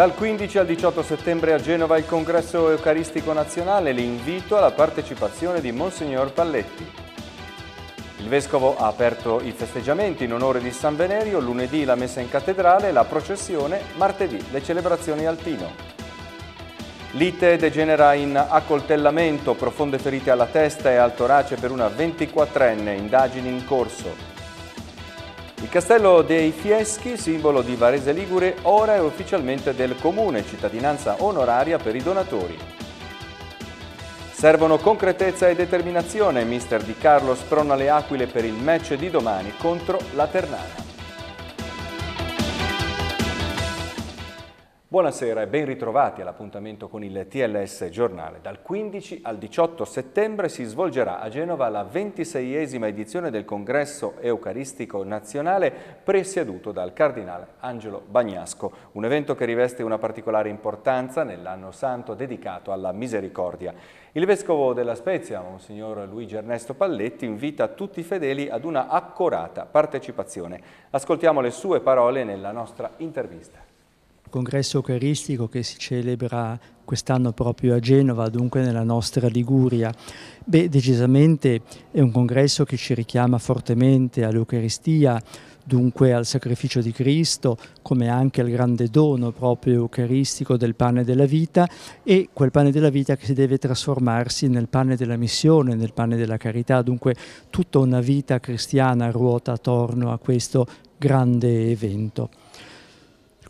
Dal 15 al 18 settembre a Genova il Congresso Eucaristico Nazionale l'invito alla partecipazione di Monsignor Palletti. Il Vescovo ha aperto i festeggiamenti in onore di San Venerio, lunedì la messa in cattedrale, la processione, martedì le celebrazioni al Tino. L'ite degenera in accoltellamento, profonde ferite alla testa e al torace per una 24enne, indagini in corso. Il castello dei Fieschi, simbolo di Varese Ligure, ora è ufficialmente del comune, cittadinanza onoraria per i donatori. Servono concretezza e determinazione, mister Di Carlo sprona le aquile per il match di domani contro la Ternana. Buonasera e ben ritrovati all'appuntamento con il TLS Giornale. Dal 15 al 18 settembre si svolgerà a Genova la 26esima edizione del Congresso Eucaristico Nazionale presieduto dal Cardinale Angelo Bagnasco, un evento che riveste una particolare importanza nell'anno santo dedicato alla misericordia. Il Vescovo della Spezia, Monsignor Luigi Ernesto Palletti, invita tutti i fedeli ad una accorata partecipazione. Ascoltiamo le sue parole nella nostra intervista congresso eucaristico che si celebra quest'anno proprio a Genova, dunque nella nostra Liguria. Beh, decisamente è un congresso che ci richiama fortemente all'Eucaristia, dunque al sacrificio di Cristo, come anche al grande dono proprio eucaristico del pane della vita e quel pane della vita che si deve trasformarsi nel pane della missione, nel pane della carità, dunque tutta una vita cristiana ruota attorno a questo grande evento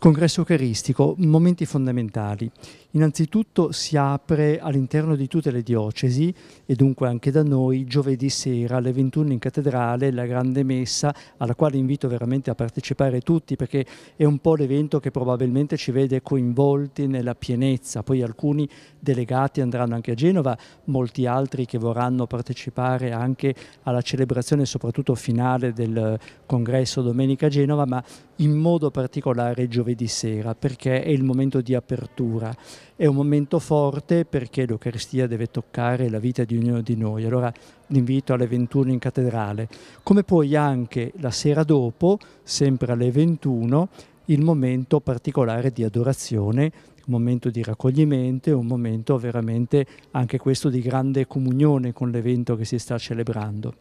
congresso eucaristico, momenti fondamentali. Innanzitutto si apre all'interno di tutte le diocesi e dunque anche da noi giovedì sera alle 21 in cattedrale la grande messa alla quale invito veramente a partecipare tutti perché è un po' l'evento che probabilmente ci vede coinvolti nella pienezza. Poi alcuni delegati andranno anche a Genova, molti altri che vorranno partecipare anche alla celebrazione soprattutto finale del congresso domenica a Genova ma in modo particolare giovedì sera perché è il momento di apertura è un momento forte perché l'Eucaristia deve toccare la vita di ognuno di noi. Allora l'invito alle 21 in cattedrale, come poi anche la sera dopo, sempre alle 21, il momento particolare di adorazione un momento di raccoglimento un momento veramente anche questo di grande comunione con l'evento che si sta celebrando.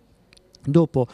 Dopo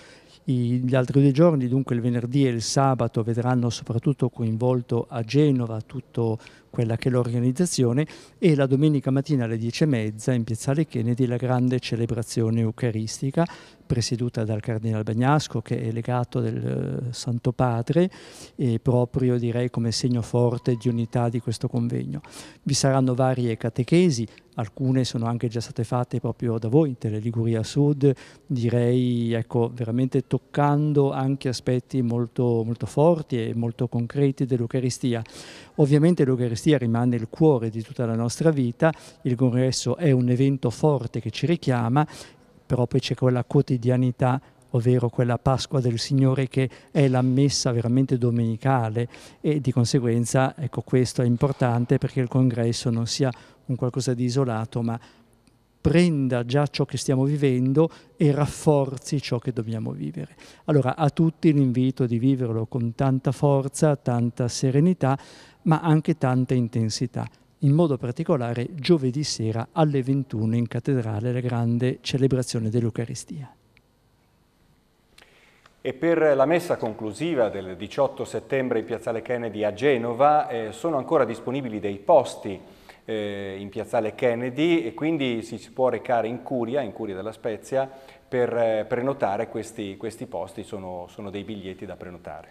gli altri due giorni, dunque il venerdì e il sabato, vedranno soprattutto coinvolto a Genova tutto quella che è l'organizzazione, e la domenica mattina alle 10.30 in Piazzale Kennedy la grande celebrazione eucaristica presieduta dal Cardinale Bagnasco che è legato del eh, Santo Padre e proprio direi come segno forte di unità di questo convegno. Vi saranno varie catechesi, alcune sono anche già state fatte proprio da voi in Tele Liguria Sud, direi ecco, veramente toccando anche aspetti molto, molto forti e molto concreti dell'Eucaristia. Ovviamente l'Eucaristia rimane il cuore di tutta la nostra vita, il congresso è un evento forte che ci richiama, però poi c'è quella quotidianità ovvero quella Pasqua del Signore che è la messa veramente domenicale e di conseguenza ecco questo è importante perché il congresso non sia un qualcosa di isolato ma prenda già ciò che stiamo vivendo e rafforzi ciò che dobbiamo vivere. Allora a tutti l'invito di viverlo con tanta forza, tanta serenità, ma anche tanta intensità. In modo particolare giovedì sera alle 21 in cattedrale la grande celebrazione dell'Eucaristia. E per la messa conclusiva del 18 settembre in Piazzale Kennedy a Genova eh, sono ancora disponibili dei posti eh, in Piazzale Kennedy e quindi si può recare in Curia, in Curia della Spezia, per eh, prenotare questi, questi posti, sono, sono dei biglietti da prenotare.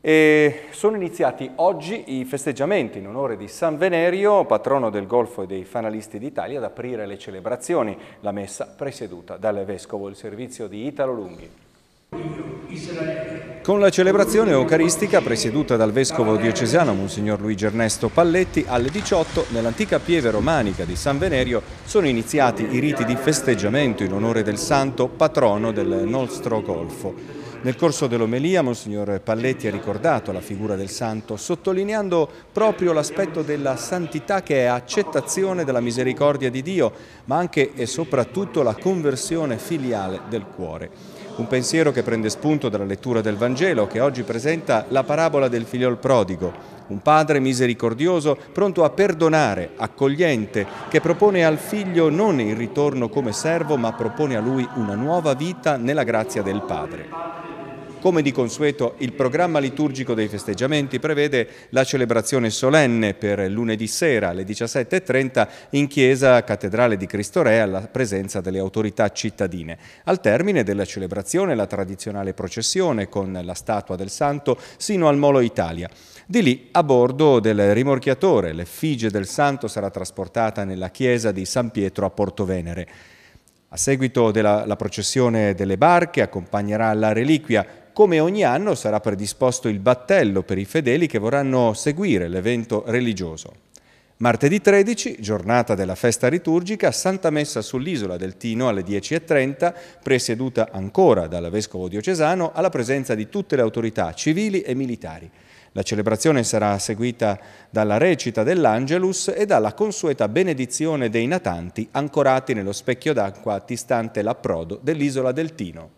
E sono iniziati oggi i festeggiamenti in onore di San Venerio, patrono del Golfo e dei fanalisti d'Italia, ad aprire le celebrazioni, la messa presieduta dal Vescovo, il servizio di Italo Lunghi. Con la celebrazione eucaristica presieduta dal Vescovo diocesano Monsignor Luigi Ernesto Palletti, alle 18 nell'antica pieve romanica di San Venerio sono iniziati i riti di festeggiamento in onore del santo patrono del nostro Golfo. Nel corso dell'omelia Monsignor Palletti ha ricordato la figura del santo sottolineando proprio l'aspetto della santità che è accettazione della misericordia di Dio ma anche e soprattutto la conversione filiale del cuore. Un pensiero che prende spunto dalla lettura del Vangelo che oggi presenta la parabola del figliol prodigo, un padre misericordioso pronto a perdonare, accogliente, che propone al figlio non il ritorno come servo ma propone a lui una nuova vita nella grazia del padre. Come di consueto, il programma liturgico dei festeggiamenti prevede la celebrazione solenne per lunedì sera alle 17.30 in chiesa Cattedrale di Cristo Re alla presenza delle autorità cittadine. Al termine della celebrazione la tradizionale processione con la statua del santo sino al Molo Italia. Di lì, a bordo del rimorchiatore, l'effigie del santo sarà trasportata nella chiesa di San Pietro a Porto Venere. A seguito della processione delle barche accompagnerà la reliquia come ogni anno sarà predisposto il battello per i fedeli che vorranno seguire l'evento religioso. Martedì 13, giornata della festa liturgica, Santa Messa sull'isola del Tino alle 10.30, presieduta ancora dal Vescovo diocesano alla presenza di tutte le autorità civili e militari. La celebrazione sarà seguita dalla recita dell'Angelus e dalla consueta benedizione dei natanti ancorati nello specchio d'acqua distante l'approdo dell'isola del Tino.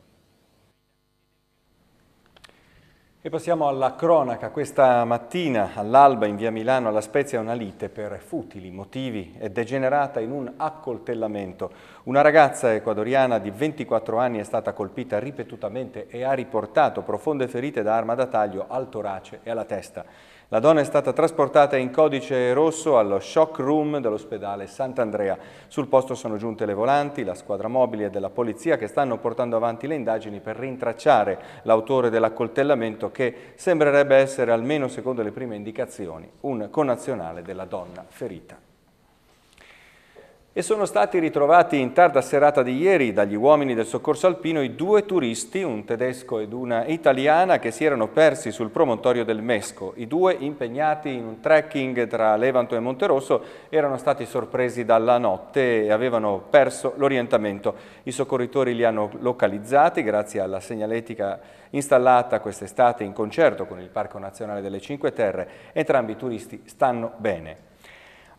E passiamo alla cronaca. Questa mattina all'alba in via Milano alla Spezia una lite per futili motivi è degenerata in un accoltellamento. Una ragazza ecuadoriana di 24 anni è stata colpita ripetutamente e ha riportato profonde ferite da arma da taglio al torace e alla testa. La donna è stata trasportata in codice rosso allo shock room dell'ospedale Sant'Andrea. Sul posto sono giunte le volanti, la squadra mobile della polizia che stanno portando avanti le indagini per rintracciare l'autore dell'accoltellamento che sembrerebbe essere, almeno secondo le prime indicazioni, un connazionale della donna ferita e sono stati ritrovati in tarda serata di ieri dagli uomini del soccorso alpino i due turisti, un tedesco ed una italiana, che si erano persi sul promontorio del Mesco. I due impegnati in un trekking tra Levanto e Monterosso erano stati sorpresi dalla notte e avevano perso l'orientamento. I soccorritori li hanno localizzati grazie alla segnaletica installata quest'estate in concerto con il Parco Nazionale delle Cinque Terre. Entrambi i turisti stanno bene.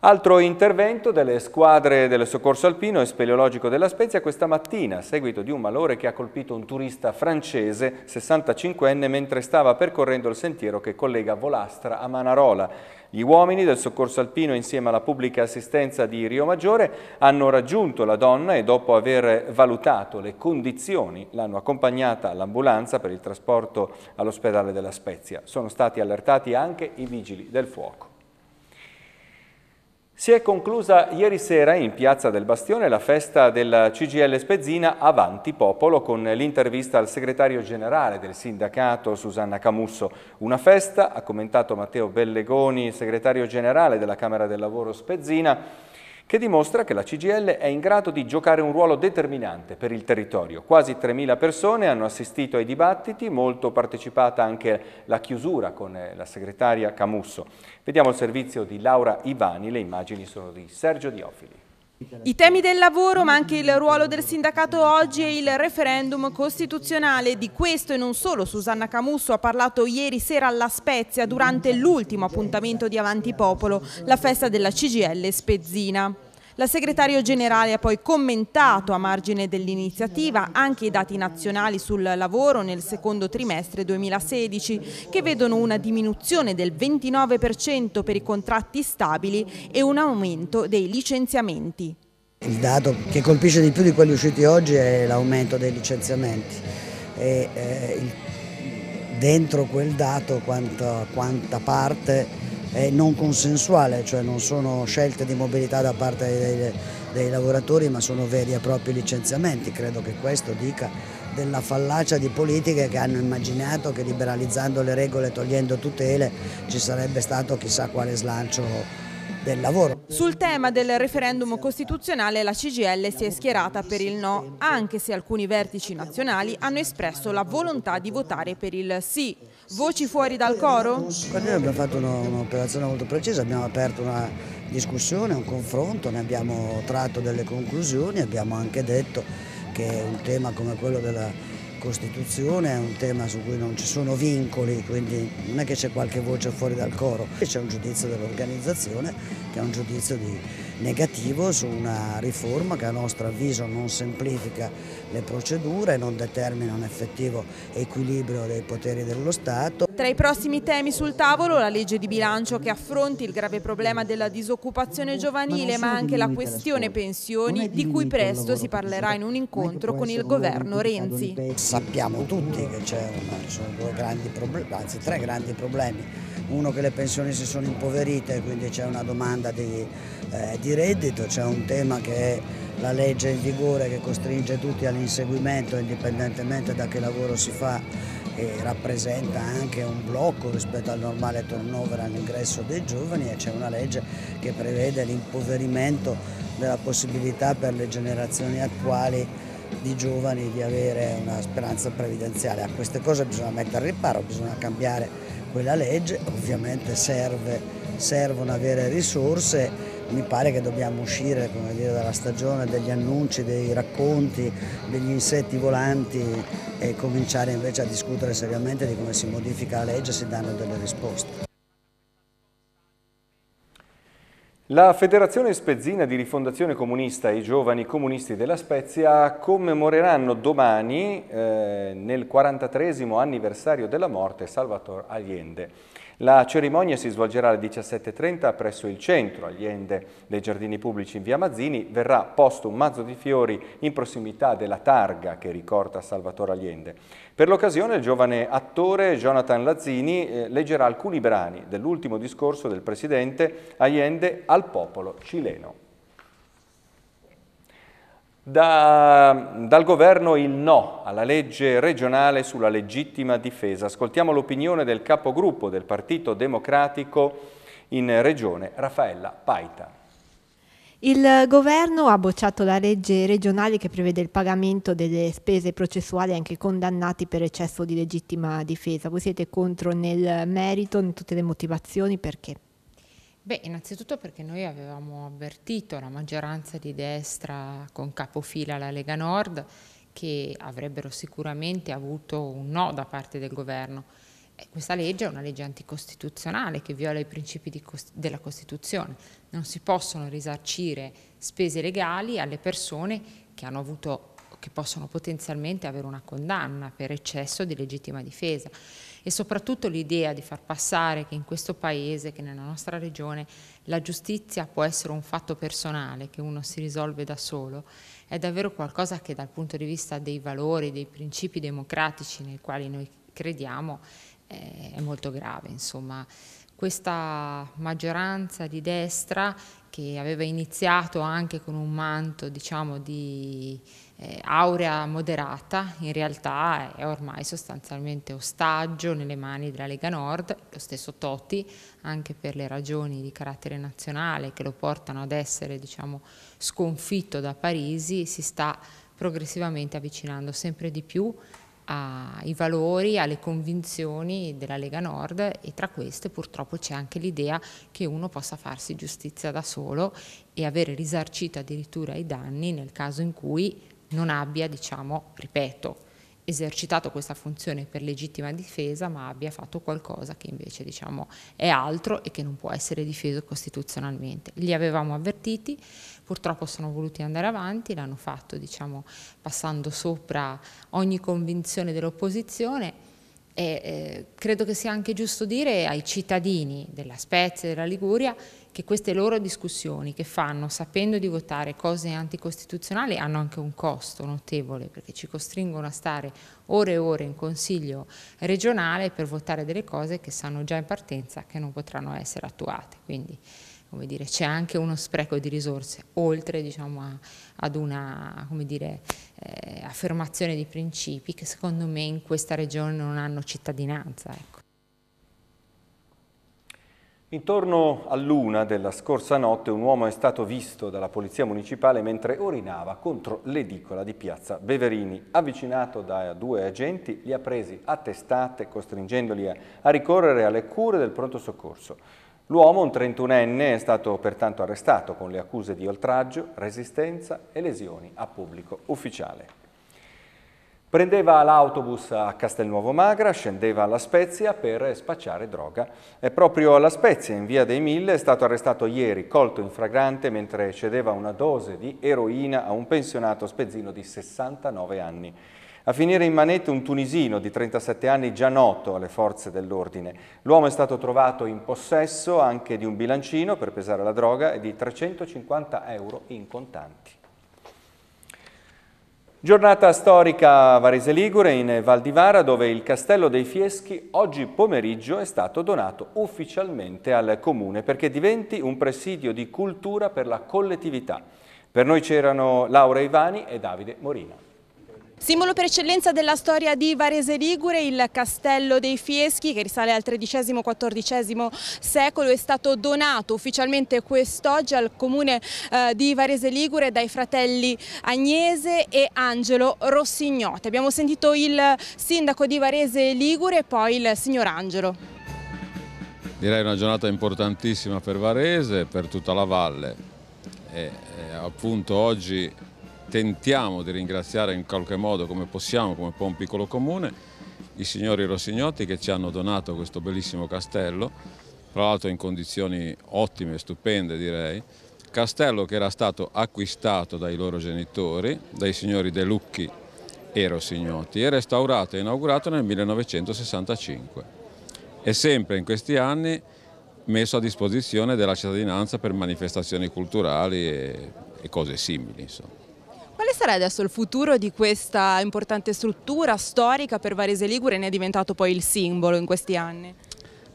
Altro intervento delle squadre del soccorso alpino e speleologico della Spezia questa mattina a seguito di un malore che ha colpito un turista francese 65enne mentre stava percorrendo il sentiero che collega Volastra a Manarola. Gli uomini del soccorso alpino insieme alla pubblica assistenza di Rio Maggiore hanno raggiunto la donna e dopo aver valutato le condizioni l'hanno accompagnata all'ambulanza per il trasporto all'ospedale della Spezia. Sono stati allertati anche i vigili del fuoco. Si è conclusa ieri sera in Piazza del Bastione la festa della CGL Spezzina Avanti Popolo con l'intervista al segretario generale del sindacato Susanna Camusso. Una festa, ha commentato Matteo Bellegoni, segretario generale della Camera del Lavoro Spezzina, che dimostra che la CGL è in grado di giocare un ruolo determinante per il territorio. Quasi 3.000 persone hanno assistito ai dibattiti, molto partecipata anche la chiusura con eh, la segretaria Camusso. Vediamo il servizio di Laura Ivani, le immagini sono di Sergio Diofili. I temi del lavoro, ma anche il ruolo del sindacato oggi e il referendum costituzionale. Di questo e non solo Susanna Camusso ha parlato ieri sera alla Spezia durante l'ultimo appuntamento di Avanti Popolo, la festa della CGL Spezzina. La segretario generale ha poi commentato a margine dell'iniziativa anche i dati nazionali sul lavoro nel secondo trimestre 2016 che vedono una diminuzione del 29% per i contratti stabili e un aumento dei licenziamenti. Il dato che colpisce di più di quelli usciti oggi è l'aumento dei licenziamenti. E, eh, dentro quel dato quanta, quanta parte non consensuale, cioè non sono scelte di mobilità da parte dei, dei lavoratori ma sono veri e propri licenziamenti, credo che questo dica della fallacia di politiche che hanno immaginato che liberalizzando le regole e togliendo tutele ci sarebbe stato chissà quale slancio del lavoro. Sul tema del referendum costituzionale la CGL si è schierata per il no, anche se alcuni vertici nazionali hanno espresso la volontà di votare per il sì. Voci fuori dal coro? Noi abbiamo fatto un'operazione molto precisa, abbiamo aperto una discussione, un confronto, ne abbiamo tratto delle conclusioni, abbiamo anche detto che un tema come quello della Costituzione è un tema su cui non ci sono vincoli, quindi non è che c'è qualche voce fuori dal coro, c'è un giudizio dell'organizzazione che è un giudizio di negativo su una riforma che a nostro avviso non semplifica le procedure, non determina un effettivo equilibrio dei poteri dello Stato. Tra i prossimi temi sul tavolo la legge di bilancio che affronti il grave problema della disoccupazione giovanile ma, ma anche la questione pensioni di cui presto si parlerà in un incontro con il governo Renzi. Sappiamo tutti che ci sono grandi problemi, anzi tre grandi problemi uno che le pensioni si sono impoverite, quindi c'è una domanda di, eh, di reddito, c'è un tema che è la legge in vigore che costringe tutti all'inseguimento indipendentemente da che lavoro si fa e rappresenta anche un blocco rispetto al normale turnover all'ingresso dei giovani e c'è una legge che prevede l'impoverimento della possibilità per le generazioni attuali di giovani di avere una speranza previdenziale. A queste cose bisogna mettere riparo, bisogna cambiare quella legge, ovviamente serve, servono avere risorse mi pare che dobbiamo uscire dire, dalla stagione degli annunci, dei racconti, degli insetti volanti e cominciare invece a discutere seriamente di come si modifica la legge e si danno delle risposte. La Federazione Spezzina di Rifondazione Comunista e i giovani comunisti della Spezia commemoreranno domani, eh, nel 43 anniversario della morte, Salvatore Allende. La cerimonia si svolgerà alle 17.30 presso il centro Allende dei Giardini Pubblici in via Mazzini. Verrà posto un mazzo di fiori in prossimità della targa che ricorda Salvatore Allende. Per l'occasione il giovane attore Jonathan Lazzini eh, leggerà alcuni brani dell'ultimo discorso del presidente Allende al popolo cileno. Da, dal governo il no alla legge regionale sulla legittima difesa. Ascoltiamo l'opinione del capogruppo del Partito Democratico in Regione, Raffaella Paita. Il governo ha bocciato la legge regionale che prevede il pagamento delle spese processuali anche ai condannati per eccesso di legittima difesa. Voi siete contro nel merito, in tutte le motivazioni, perché? Beh, innanzitutto perché noi avevamo avvertito la maggioranza di destra con capofila la Lega Nord che avrebbero sicuramente avuto un no da parte del governo eh, questa legge è una legge anticostituzionale che viola i principi della Costituzione. Non si possono risarcire spese legali alle persone che, avuto, che possono potenzialmente avere una condanna per eccesso di legittima difesa e soprattutto l'idea di far passare che in questo paese, che nella nostra regione, la giustizia può essere un fatto personale, che uno si risolve da solo, è davvero qualcosa che dal punto di vista dei valori, dei principi democratici nei quali noi crediamo, è molto grave. Insomma. Questa maggioranza di destra che aveva iniziato anche con un manto diciamo, di eh, aurea moderata, in realtà è ormai sostanzialmente ostaggio nelle mani della Lega Nord, lo stesso Toti, anche per le ragioni di carattere nazionale che lo portano ad essere diciamo, sconfitto da Parisi, si sta progressivamente avvicinando sempre di più ai valori, alle convinzioni della Lega Nord e tra queste purtroppo c'è anche l'idea che uno possa farsi giustizia da solo e avere risarcito addirittura i danni nel caso in cui non abbia, diciamo, ripeto, esercitato questa funzione per legittima difesa ma abbia fatto qualcosa che invece diciamo, è altro e che non può essere difeso costituzionalmente. Li avevamo avvertiti, purtroppo sono voluti andare avanti, l'hanno fatto diciamo, passando sopra ogni convinzione dell'opposizione e eh, credo che sia anche giusto dire ai cittadini della Spezia e della Liguria che queste loro discussioni che fanno sapendo di votare cose anticostituzionali hanno anche un costo notevole perché ci costringono a stare ore e ore in consiglio regionale per votare delle cose che sanno già in partenza che non potranno essere attuate. Quindi come dire, c'è anche uno spreco di risorse, oltre diciamo, a, ad una dire, eh, affermazione di principi che secondo me in questa regione non hanno cittadinanza. Ecco. Intorno all'una della scorsa notte un uomo è stato visto dalla polizia municipale mentre orinava contro l'edicola di piazza Beverini. Avvicinato da due agenti, li ha presi a testate costringendoli a ricorrere alle cure del pronto soccorso. L'uomo, un 31enne, è stato pertanto arrestato con le accuse di oltraggio, resistenza e lesioni a pubblico ufficiale. Prendeva l'autobus a Castelnuovo Magra, scendeva alla Spezia per spacciare droga. E proprio alla Spezia, in via dei Mille, è stato arrestato ieri, colto in fragrante mentre cedeva una dose di eroina a un pensionato spezzino di 69 anni. A finire in manette un tunisino di 37 anni già noto alle forze dell'ordine. L'uomo è stato trovato in possesso anche di un bilancino per pesare la droga e di 350 euro in contanti. Giornata storica a Varese Ligure in Val di Vara dove il Castello dei Fieschi oggi pomeriggio è stato donato ufficialmente al comune perché diventi un presidio di cultura per la collettività. Per noi c'erano Laura Ivani e Davide Morina. Simbolo per eccellenza della storia di Varese Ligure, il Castello dei Fieschi che risale al XIII-XIV secolo è stato donato ufficialmente quest'oggi al comune eh, di Varese Ligure dai fratelli Agnese e Angelo Rossignote. Abbiamo sentito il sindaco di Varese Ligure e poi il signor Angelo. Direi una giornata importantissima per Varese e per tutta la valle. E, e eh, appunto oggi tentiamo di ringraziare in qualche modo come possiamo, come può un piccolo comune, i signori Rossignotti che ci hanno donato questo bellissimo castello, tra l'altro in condizioni ottime, stupende direi, castello che era stato acquistato dai loro genitori, dai signori De Lucchi e Rossignotti, e restaurato e inaugurato nel 1965 e sempre in questi anni messo a disposizione della cittadinanza per manifestazioni culturali e, e cose simili. Insomma. Quale sarà adesso il futuro di questa importante struttura storica per Varese Ligure? Ne è diventato poi il simbolo in questi anni.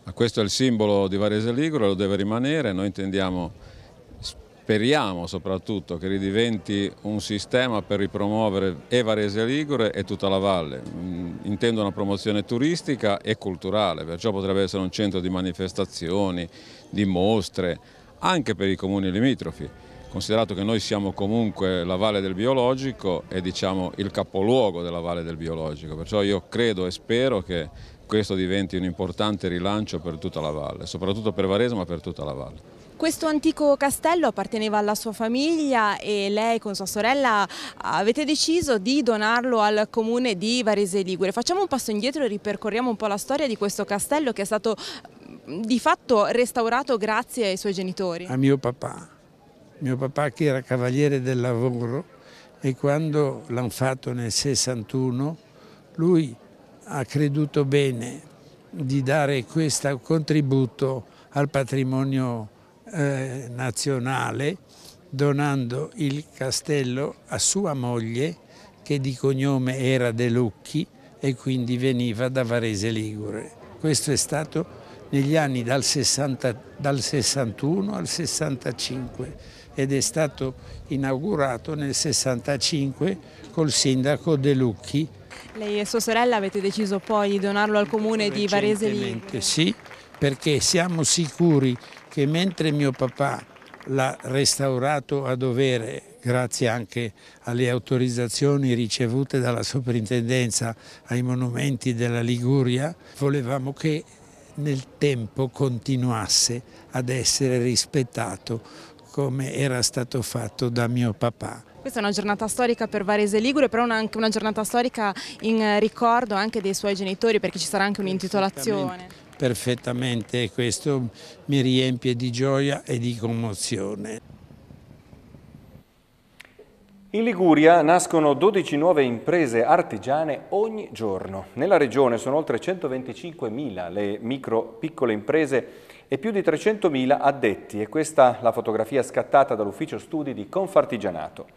Ma questo è il simbolo di Varese Ligure, lo deve rimanere, noi intendiamo, speriamo soprattutto che ridiventi un sistema per ripromuovere e Varese Ligure e tutta la valle. Mm, intendo una promozione turistica e culturale, perciò potrebbe essere un centro di manifestazioni, di mostre, anche per i comuni limitrofi considerato che noi siamo comunque la Valle del Biologico e diciamo il capoluogo della Valle del Biologico, perciò io credo e spero che questo diventi un importante rilancio per tutta la valle, soprattutto per Varese ma per tutta la valle. Questo antico castello apparteneva alla sua famiglia e lei con sua sorella avete deciso di donarlo al comune di Varese Ligure. Facciamo un passo indietro e ripercorriamo un po' la storia di questo castello che è stato di fatto restaurato grazie ai suoi genitori. A mio papà mio papà che era cavaliere del lavoro e quando l'hanno fatto nel 61 lui ha creduto bene di dare questo contributo al patrimonio eh, nazionale donando il castello a sua moglie che di cognome era De Lucchi e quindi veniva da Varese Ligure. Questo è stato negli anni dal, 60, dal 61 al 65 ed è stato inaugurato nel 65 col sindaco De Lucchi. Lei e sua sorella avete deciso poi di donarlo al comune di Varese Ligure? Sì, perché siamo sicuri che mentre mio papà l'ha restaurato a dovere, grazie anche alle autorizzazioni ricevute dalla soprintendenza ai monumenti della Liguria, volevamo che nel tempo continuasse ad essere rispettato come era stato fatto da mio papà. Questa è una giornata storica per Varese Ligure, però anche una giornata storica in eh, ricordo anche dei suoi genitori perché ci sarà anche un'intitolazione perfettamente questo mi riempie di gioia e di commozione. In Liguria nascono 12 nuove imprese artigiane ogni giorno. Nella regione sono oltre 125.000 le micro piccole imprese e più di 300.000 addetti e questa la fotografia scattata dall'ufficio studi di Confartigianato.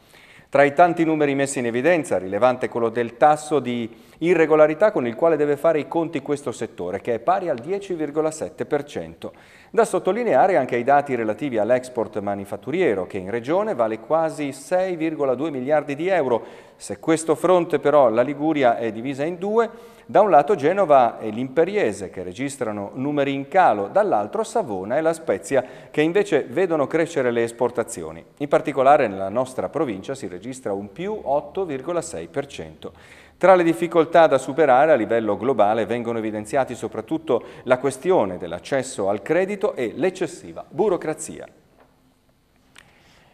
Tra i tanti numeri messi in evidenza, rilevante quello del tasso di irregolarità con il quale deve fare i conti questo settore, che è pari al 10,7%. Da sottolineare anche i dati relativi all'export manifatturiero, che in regione vale quasi 6,2 miliardi di euro. Se questo fronte però la Liguria è divisa in due, da un lato Genova e l'Imperiese che registrano numeri in calo, dall'altro Savona e La Spezia che invece vedono crescere le esportazioni. In particolare nella nostra provincia si registra un più 8,6%. Tra le difficoltà da superare a livello globale vengono evidenziati soprattutto la questione dell'accesso al credito e l'eccessiva burocrazia.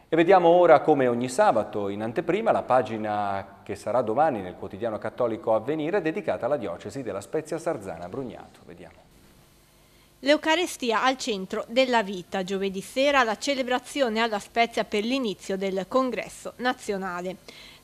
E vediamo ora come ogni sabato in anteprima la pagina che sarà domani nel quotidiano cattolico Avvenire dedicata alla diocesi della Spezia Sarzana Brugnato. Vediamo. L'Eucarestia al centro della vita, giovedì sera la celebrazione alla Spezia per l'inizio del congresso nazionale.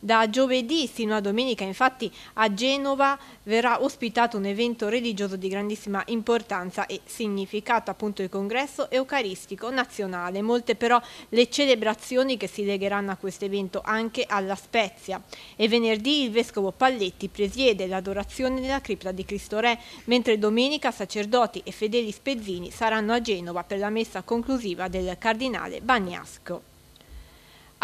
Da giovedì sino a domenica infatti a Genova verrà ospitato un evento religioso di grandissima importanza e significato appunto il congresso eucaristico nazionale. Molte però le celebrazioni che si legheranno a questo evento anche alla Spezia. E venerdì il vescovo Palletti presiede l'adorazione nella cripta di Cristo Re, mentre domenica sacerdoti e fedeli spezzini saranno a Genova per la messa conclusiva del cardinale Bagnasco.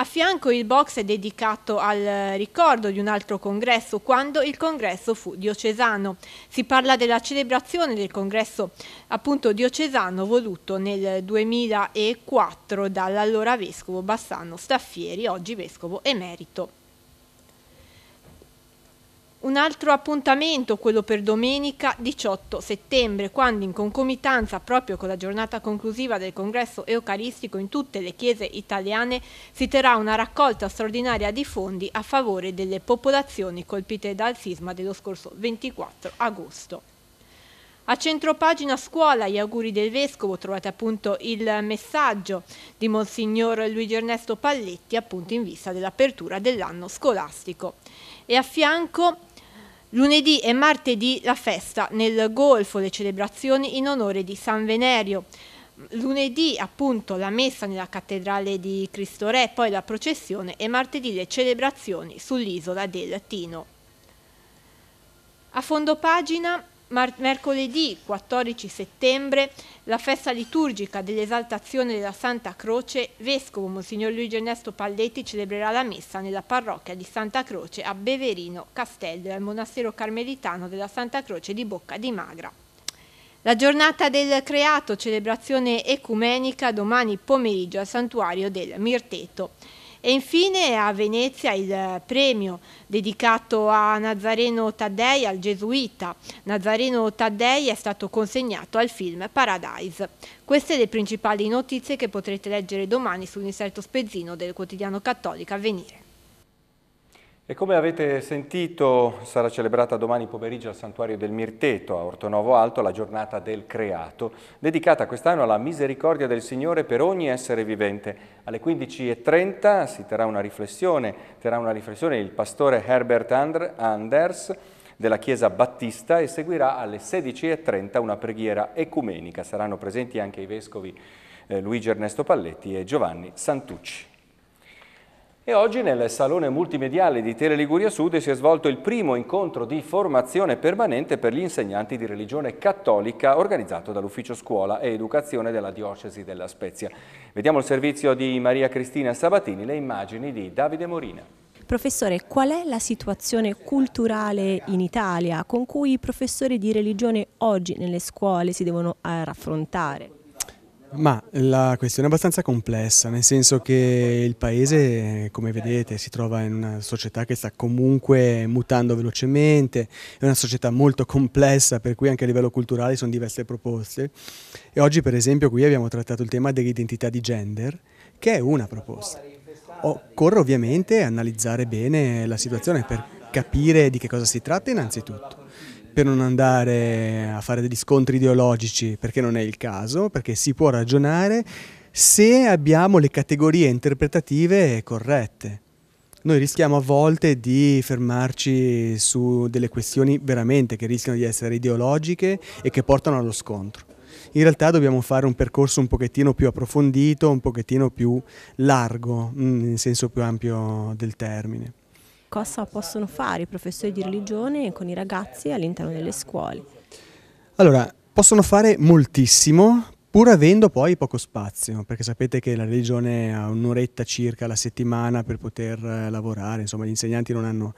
A fianco il box è dedicato al ricordo di un altro congresso, quando il congresso fu diocesano. Si parla della celebrazione del congresso appunto diocesano voluto nel 2004 dall'allora vescovo Bassano Staffieri, oggi vescovo emerito. Un altro appuntamento, quello per domenica 18 settembre, quando in concomitanza proprio con la giornata conclusiva del congresso eucaristico in tutte le chiese italiane si terrà una raccolta straordinaria di fondi a favore delle popolazioni colpite dal sisma dello scorso 24 agosto. A centropagina scuola gli auguri del Vescovo, trovate appunto il messaggio di Monsignor Luigi Ernesto Palletti appunto in vista dell'apertura dell'anno scolastico. E a fianco Lunedì e martedì la festa nel Golfo, le celebrazioni in onore di San Venerio. Lunedì appunto la messa nella cattedrale di Cristo Re, poi la processione e martedì le celebrazioni sull'isola del Tino. A fondo pagina Mar- mercoledì 14 settembre la festa liturgica dell'esaltazione della Santa Croce, vescovo Monsignor Luigi Ernesto Palletti celebrerà la messa nella parrocchia di Santa Croce a Beverino Castello al monastero carmelitano della Santa Croce di Bocca di Magra. La giornata del creato, celebrazione ecumenica domani pomeriggio al santuario del Mirteto. E infine a Venezia il premio dedicato a Nazareno Taddei, al gesuita. Nazareno Taddei è stato consegnato al film Paradise. Queste le principali notizie che potrete leggere domani sull'inserto spezzino del quotidiano cattolico Avvenire. E come avete sentito sarà celebrata domani pomeriggio al Santuario del Mirteto a Ortonovo Alto la giornata del creato, dedicata quest'anno alla misericordia del Signore per ogni essere vivente. Alle 15.30 si terrà una riflessione, terrà una riflessione il pastore Herbert Anders della Chiesa Battista e seguirà alle 16.30 una preghiera ecumenica. Saranno presenti anche i vescovi eh, Luigi Ernesto Palletti e Giovanni Santucci. E oggi nel Salone Multimediale di Tele Liguria Sud si è svolto il primo incontro di formazione permanente per gli insegnanti di religione cattolica organizzato dall'Ufficio Scuola e Educazione della Diocesi della Spezia. Vediamo il servizio di Maria Cristina Sabatini, le immagini di Davide Morina. Professore, qual è la situazione culturale in Italia con cui i professori di religione oggi nelle scuole si devono eh, raffrontare? Ma la questione è abbastanza complessa, nel senso che il paese, come vedete, si trova in una società che sta comunque mutando velocemente, è una società molto complessa, per cui anche a livello culturale sono diverse proposte. E oggi, per esempio, qui abbiamo trattato il tema dell'identità di gender, che è una proposta. Occorre ovviamente analizzare bene la situazione per capire di che cosa si tratta innanzitutto per non andare a fare degli scontri ideologici, perché non è il caso, perché si può ragionare se abbiamo le categorie interpretative corrette. Noi rischiamo a volte di fermarci su delle questioni veramente che rischiano di essere ideologiche e che portano allo scontro. In realtà dobbiamo fare un percorso un pochettino più approfondito, un pochettino più largo, mm, nel senso più ampio del termine cosa possono fare i professori di religione con i ragazzi all'interno delle scuole? Allora, possono fare moltissimo, pur avendo poi poco spazio, perché sapete che la religione ha un'oretta circa alla settimana per poter eh, lavorare, insomma gli insegnanti non hanno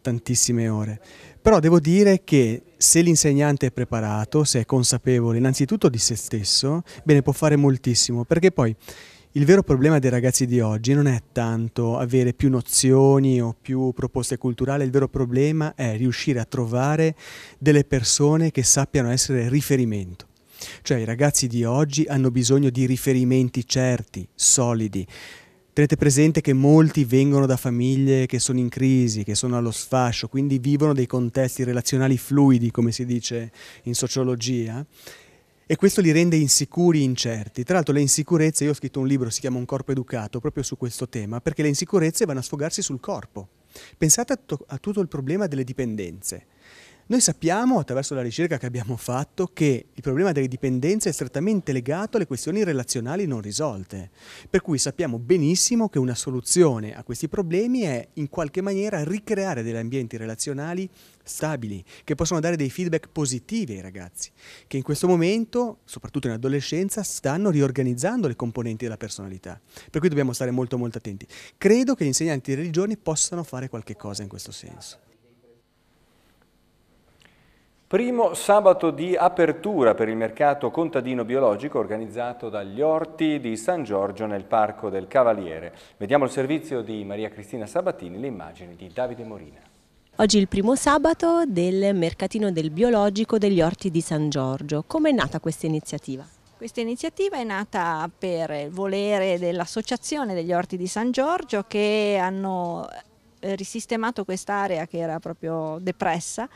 tantissime ore. Però devo dire che se l'insegnante è preparato, se è consapevole innanzitutto di se stesso, bene può fare moltissimo, perché poi il vero problema dei ragazzi di oggi non è tanto avere più nozioni o più proposte culturali, il vero problema è riuscire a trovare delle persone che sappiano essere riferimento. Cioè i ragazzi di oggi hanno bisogno di riferimenti certi, solidi. Tenete presente che molti vengono da famiglie che sono in crisi, che sono allo sfascio, quindi vivono dei contesti relazionali fluidi, come si dice in sociologia, e questo li rende insicuri, incerti. Tra l'altro le insicurezze, io ho scritto un libro, si chiama Un corpo educato, proprio su questo tema, perché le insicurezze vanno a sfogarsi sul corpo. Pensate a tutto, a tutto il problema delle dipendenze. Noi sappiamo, attraverso la ricerca che abbiamo fatto, che il problema delle dipendenze è strettamente legato alle questioni relazionali non risolte, per cui sappiamo benissimo che una soluzione a questi problemi è in qualche maniera ricreare degli ambienti relazionali stabili, che possono dare dei feedback positivi ai ragazzi, che in questo momento, soprattutto in adolescenza, stanno riorganizzando le componenti della personalità. Per cui dobbiamo stare molto molto attenti. Credo che gli insegnanti di religione possano fare qualche cosa in questo senso. Primo sabato di apertura per il mercato contadino biologico organizzato dagli orti di San Giorgio nel Parco del Cavaliere. Vediamo il servizio di Maria Cristina Sabatini le immagini di Davide Morina. Oggi è il primo sabato del mercatino del biologico degli orti di San Giorgio. Come è nata questa iniziativa? Questa iniziativa è nata per il volere dell'Associazione degli Orti di San Giorgio che hanno eh, risistemato quest'area che era proprio depressa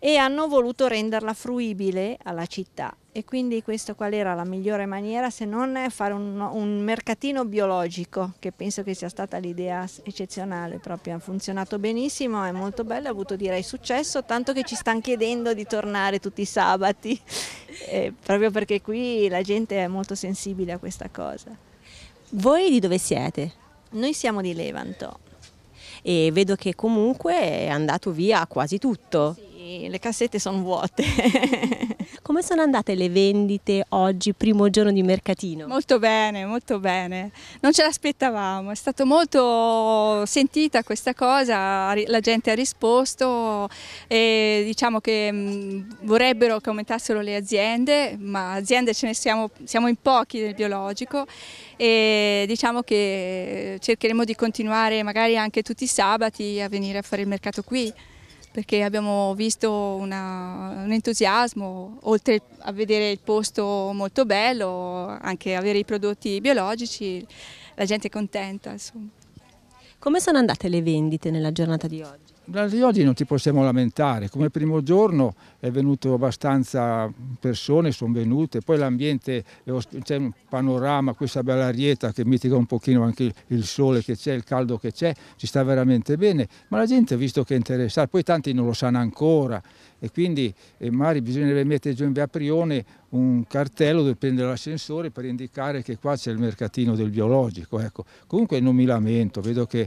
e hanno voluto renderla fruibile alla città e quindi questo qual era la migliore maniera se non fare un, un mercatino biologico che penso che sia stata l'idea eccezionale proprio ha funzionato benissimo è molto bello ha avuto direi successo tanto che ci stanno chiedendo di tornare tutti i sabati eh, proprio perché qui la gente è molto sensibile a questa cosa voi di dove siete? noi siamo di Levanto e vedo che comunque è andato via quasi tutto sì le cassette sono vuote. Come sono andate le vendite oggi, primo giorno di mercatino? Molto bene, molto bene. Non ce l'aspettavamo, è stata molto sentita questa cosa, la gente ha risposto e diciamo che mm, vorrebbero che aumentassero le aziende, ma aziende ce ne siamo, siamo in pochi del biologico e diciamo che cercheremo di continuare magari anche tutti i sabati a venire a fare il mercato qui perché abbiamo visto una, un entusiasmo, oltre a vedere il posto molto bello, anche avere i prodotti biologici, la gente è contenta. Insomma. Come sono andate le vendite nella giornata di oggi? di oggi non ti possiamo lamentare, come primo giorno è venuto abbastanza persone, sono venute, poi l'ambiente, c'è un panorama, questa bella arieta che mitiga un pochino anche il sole che c'è, il caldo che c'è, ci sta veramente bene, ma la gente visto che è interessata, poi tanti non lo sanno ancora e quindi eh, magari bisognerebbe mettere giù in via Prione un cartello dove prendere l'ascensore per indicare che qua c'è il mercatino del biologico, ecco. comunque non mi lamento, vedo che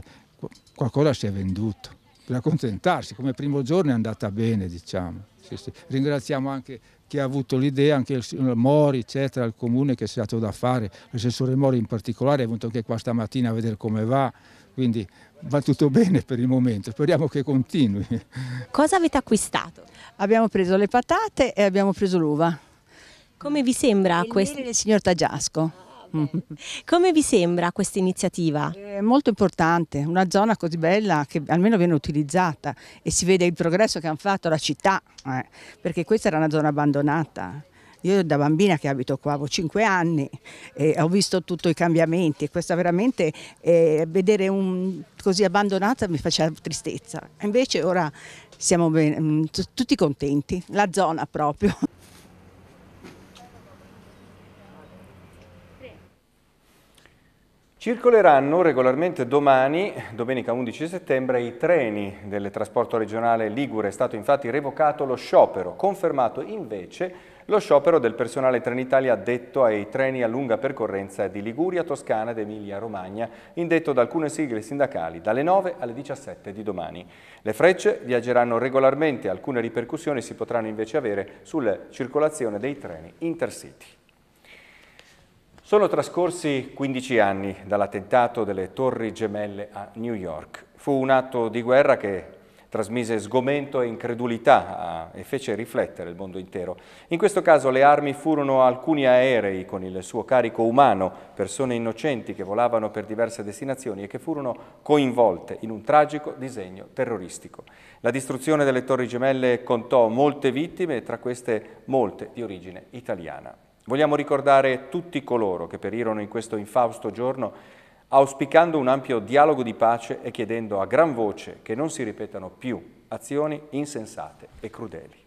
qualcosa si è venduto per accontentarsi, come primo giorno è andata bene diciamo. Sì, sì. Ringraziamo anche chi ha avuto l'idea, anche il Mori, eccetera, il comune che si è dato da fare, l'assessore Mori in particolare è venuto anche qua stamattina a vedere come va, quindi va tutto bene per il momento, speriamo che continui. Cosa avete acquistato? Abbiamo preso le patate e abbiamo preso l'uva. Come vi sembra questo? Il signor Tagiasco. Come vi sembra questa iniziativa? È molto importante, una zona così bella che almeno viene utilizzata e si vede il progresso che hanno fatto la città, eh, perché questa era una zona abbandonata. Io da bambina che abito qua, avevo 5 anni e ho visto tutti i cambiamenti e questa veramente eh, vedere un, così abbandonata mi faceva tristezza. Invece ora siamo ben, mm, tutti contenti, la zona proprio. Circoleranno regolarmente domani, domenica 11 settembre, i treni del trasporto regionale Ligure. È stato infatti revocato lo sciopero, confermato invece lo sciopero del personale Trenitalia addetto ai treni a lunga percorrenza di Liguria, Toscana ed Emilia-Romagna, indetto da alcune sigle sindacali, dalle 9 alle 17 di domani. Le frecce viaggeranno regolarmente, alcune ripercussioni si potranno invece avere sulla circolazione dei treni intercity. Sono trascorsi 15 anni dall'attentato delle Torri Gemelle a New York. Fu un atto di guerra che trasmise sgomento e incredulità ah, e fece riflettere il mondo intero. In questo caso le armi furono alcuni aerei con il suo carico umano, persone innocenti che volavano per diverse destinazioni e che furono coinvolte in un tragico disegno terroristico. La distruzione delle Torri Gemelle contò molte vittime, tra queste molte di origine italiana. Vogliamo ricordare tutti coloro che perirono in questo infausto giorno auspicando un ampio dialogo di pace e chiedendo a gran voce che non si ripetano più azioni insensate e crudeli.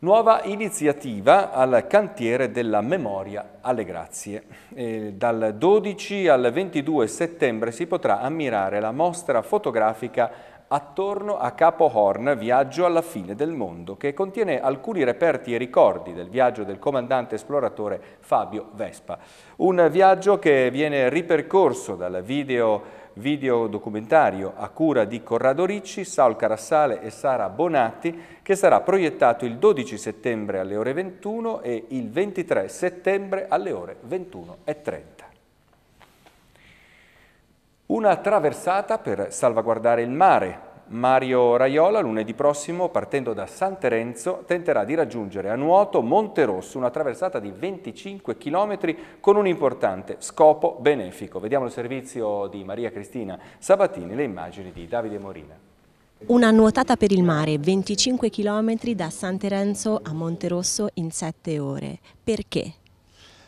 Nuova iniziativa al cantiere della memoria alle grazie. E dal 12 al 22 settembre si potrà ammirare la mostra fotografica Attorno a Capo Horn, Viaggio alla fine del mondo, che contiene alcuni reperti e ricordi del viaggio del comandante esploratore Fabio Vespa. Un viaggio che viene ripercorso dal video video documentario a cura di Corrado Ricci, Saul Carassale e Sara Bonatti, che sarà proiettato il 12 settembre alle ore 21 e il 23 settembre alle ore 21.30. Una traversata per salvaguardare il mare. Mario Raiola lunedì prossimo, partendo da San Terenzo, tenterà di raggiungere a nuoto Monte Rosso, una traversata di 25 km con un importante scopo benefico. Vediamo il servizio di Maria Cristina Sabatini le immagini di Davide Morina. Una nuotata per il mare, 25 km da San Terenzo a Monte Rosso in 7 ore. Perché?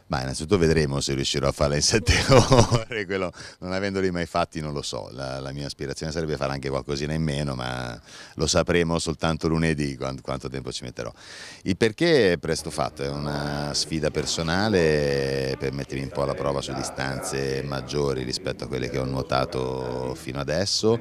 Ma innanzitutto vedremo se riuscirò a farla in sette ore, Quello, non avendoli mai fatti non lo so, la, la, mia aspirazione sarebbe fare anche qualcosina in meno, ma lo sapremo soltanto lunedì quanto, quanto tempo ci metterò. Il perché è presto fatto, è una sfida personale per mettermi un po' alla prova su distanze maggiori rispetto a quelle che ho nuotato fino adesso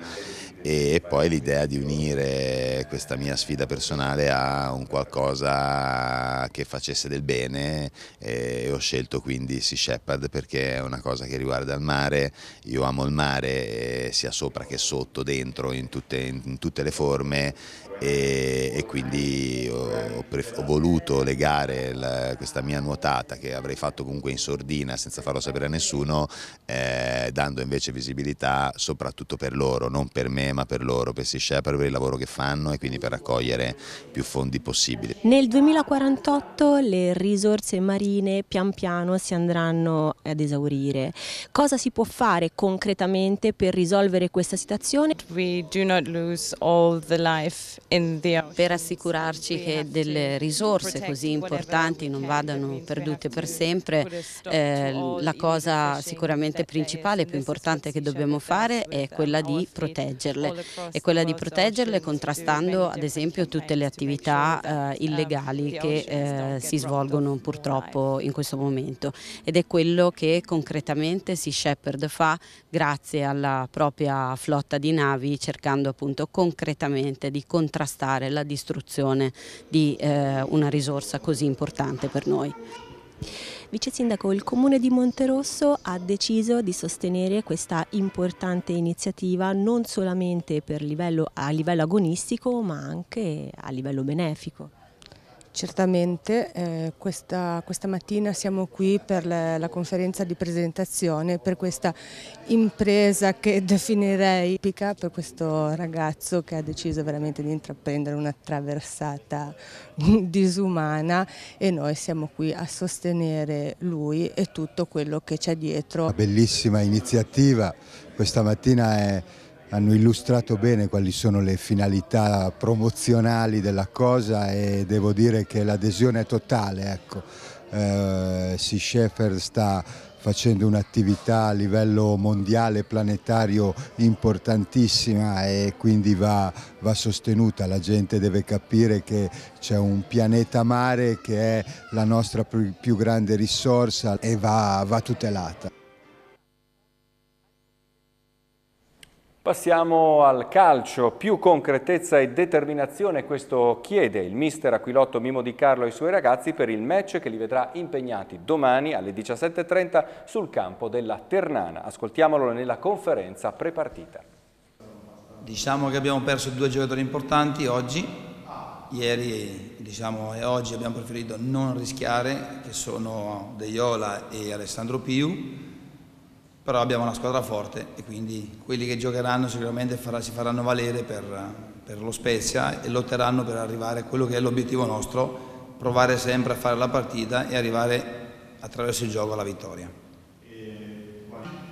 e poi l'idea di unire questa mia sfida personale a un qualcosa che facesse del bene e ho scelto quindi Sea Shepherd perché è una cosa che riguarda il mare, io amo il mare eh, sia sopra che sotto, dentro, in tutte, in tutte le forme e, e quindi ho, ho, voluto legare la, questa mia nuotata che avrei fatto comunque in sordina senza farlo sapere a nessuno, eh, dando invece visibilità soprattutto per loro, non per me problema per loro, per Sea Shepherd, per il lavoro che fanno e quindi per raccogliere più fondi possibili. Nel 2048 le risorse marine pian piano si andranno ad esaurire. Cosa si può fare concretamente per risolvere questa situazione? Per assicurarci che delle risorse così importanti non vadano perdute per sempre, eh, la cosa sicuramente principale e più importante che dobbiamo fare è quella di proteggerle proteggerle e quella di cioè, proteggerle contrastando ad esempio tutte le attività eh, eh illegali che eh, si svolgono purtroppo in questo momento ed è quello che concretamente si Shepard fa grazie alla propria flotta di navi cercando appunto concretamente di contrastare la distruzione di eh, una risorsa così importante per noi. Vice Sindaco, il Comune di Monterosso ha deciso di sostenere questa importante iniziativa non solamente livello, a livello agonistico ma anche a livello benefico. Certamente, eh, questa, questa, mattina siamo qui per la, la, conferenza di presentazione, per questa impresa che definirei epica, per questo ragazzo che ha deciso veramente di intraprendere una traversata disumana e noi siamo qui a sostenere lui e tutto quello che c'è dietro. Una bellissima iniziativa, questa mattina è hanno illustrato bene quali sono le finalità promozionali della cosa e devo dire che l'adesione è totale. Ecco. Eh, Sea Shepherd sta facendo un'attività a livello mondiale, planetario importantissima e quindi va, va sostenuta. La gente deve capire che c'è un pianeta mare che è la nostra più, grande risorsa e va, va tutelata. Passiamo al calcio, più concretezza e determinazione questo chiede il mister Aquilotto Mimo Di Carlo e i suoi ragazzi per il match che li vedrà impegnati domani alle 17.30 sul campo della Ternana. Ascoltiamolo nella conferenza prepartita. Diciamo che abbiamo perso due giocatori importanti oggi, ieri diciamo, e oggi abbiamo preferito non rischiare che sono Deiola e Alessandro Piu però abbiamo una squadra forte e quindi quelli che giocheranno sicuramente farà, si faranno valere per, per, lo Spezia e lotteranno per arrivare a quello che è l'obiettivo nostro, provare sempre a fare la partita e arrivare attraverso il gioco alla vittoria.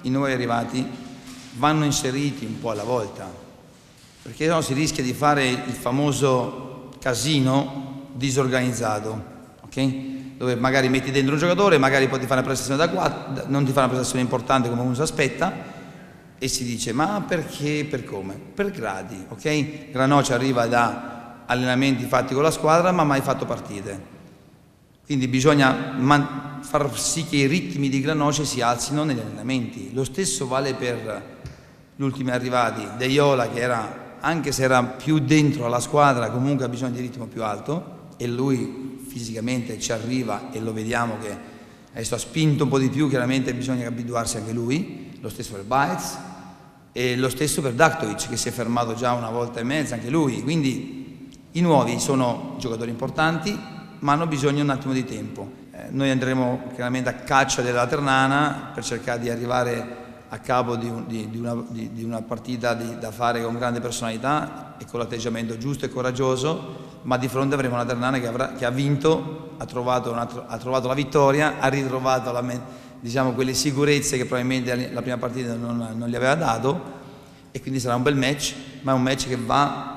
I nuovi arrivati vanno inseriti un po' alla volta, perché no si rischia di fare il famoso casino disorganizzato. Okay? dove magari metti dentro un giocatore, magari poi ti fa una prestazione da 4, non ti fa una prestazione importante come uno si aspetta e si dice ma perché, per come? Per gradi, ok? Granoce arriva da allenamenti fatti con la squadra ma mai fatto partite. Quindi bisogna far sì che i ritmi di Granoce si alzino negli allenamenti. Lo stesso vale per gli ultimi arrivati, Iola che era, anche se era più dentro alla squadra, comunque ha bisogno di ritmo più alto e lui fisicamente ci arriva e lo vediamo che adesso ha spinto un po' di più, chiaramente bisogna abituarsi anche lui, lo stesso per Baez e lo stesso per Daktovic che si è fermato già una volta e mezza anche lui, quindi i nuovi sono giocatori importanti ma hanno bisogno un attimo di tempo. Eh, noi andremo chiaramente a caccia della Ternana per cercare di arrivare a capo di, un, di, di, una, di una, partita da fare con grande personalità e con l'atteggiamento giusto e coraggioso, ma di fronte avremo una Ternana che, avrà, che ha vinto, ha trovato, una, ha trovato, la vittoria, ha ritrovato la, diciamo, quelle sicurezze che probabilmente la prima partita non, non gli aveva dato e quindi sarà un bel match, ma è un match che va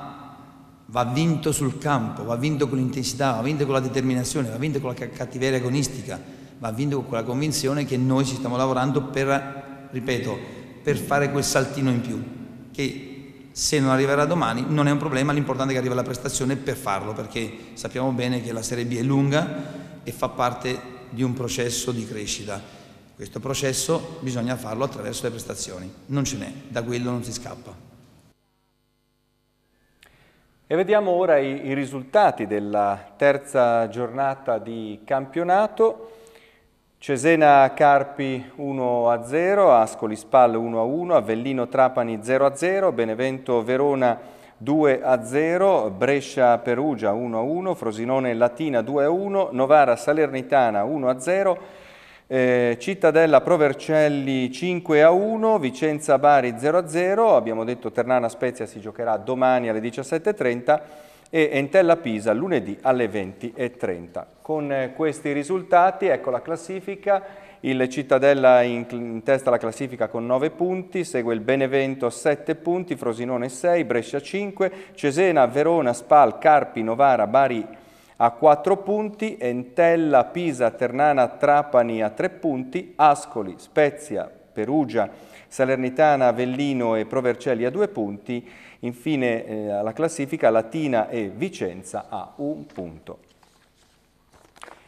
va vinto sul campo, va vinto con l'intensità, va vinto con la determinazione, va vinto con la cattiveria agonistica, va vinto con quella convinzione che noi ci stiamo lavorando per ripeto, per fare quel saltino in più, che se non arriverà domani non è un problema, l'importante è che arrivi la prestazione per farlo, perché sappiamo bene che la Serie B è lunga e fa parte di un processo di crescita. Questo processo bisogna farlo attraverso le prestazioni, non ce n'è, da quello non si scappa. E vediamo ora i, i risultati della terza giornata di campionato. Cesena Carpi 1-0, Ascoli Spal 1-1, Avellino Trapani 0-0, Benevento Verona 2-0, Brescia Perugia 1-1, Frosinone Latina 2-1, Novara Salernitana 1-0, eh, Cittadella Provercelli 5 a 1, Vicenza Bari 0 a 0, abbiamo detto Ternana Spezia si giocherà domani alle 17.30 e Entella Pisa lunedì alle 20.30. Con eh, questi risultati ecco la classifica, il Cittadella in, in testa alla classifica con 9 punti, segue il Benevento 7 punti, Frosinone 6, Brescia 5, Cesena, Verona, Spal, Carpi, Novara, Bari a 4 punti, Entella, Pisa, Ternana, Trapani a 3 punti, Ascoli, Spezia, Perugia, Salernitana, Avellino e Provercelli a 2 punti, Infine eh, alla classifica Latina e Vicenza a un punto.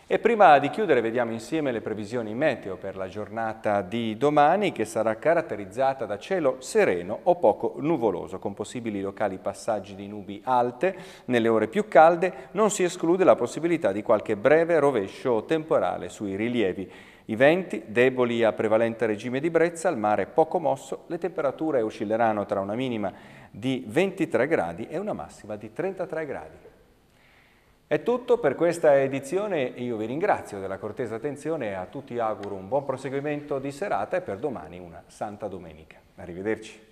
E prima di chiudere vediamo insieme le previsioni meteo per la giornata di domani che sarà caratterizzata da cielo sereno o poco nuvoloso con possibili locali passaggi di nubi alte nelle ore più calde non si esclude la possibilità di qualche breve rovescio temporale sui rilievi. I venti, deboli a prevalente regime di brezza, il mare poco mosso, le temperature oscilleranno tra una minima e di 23 gradi e una massima di 33 gradi. È tutto per questa edizione e io vi ringrazio della cortesa attenzione e a tutti auguro un buon proseguimento di serata e per domani una santa domenica. Arrivederci.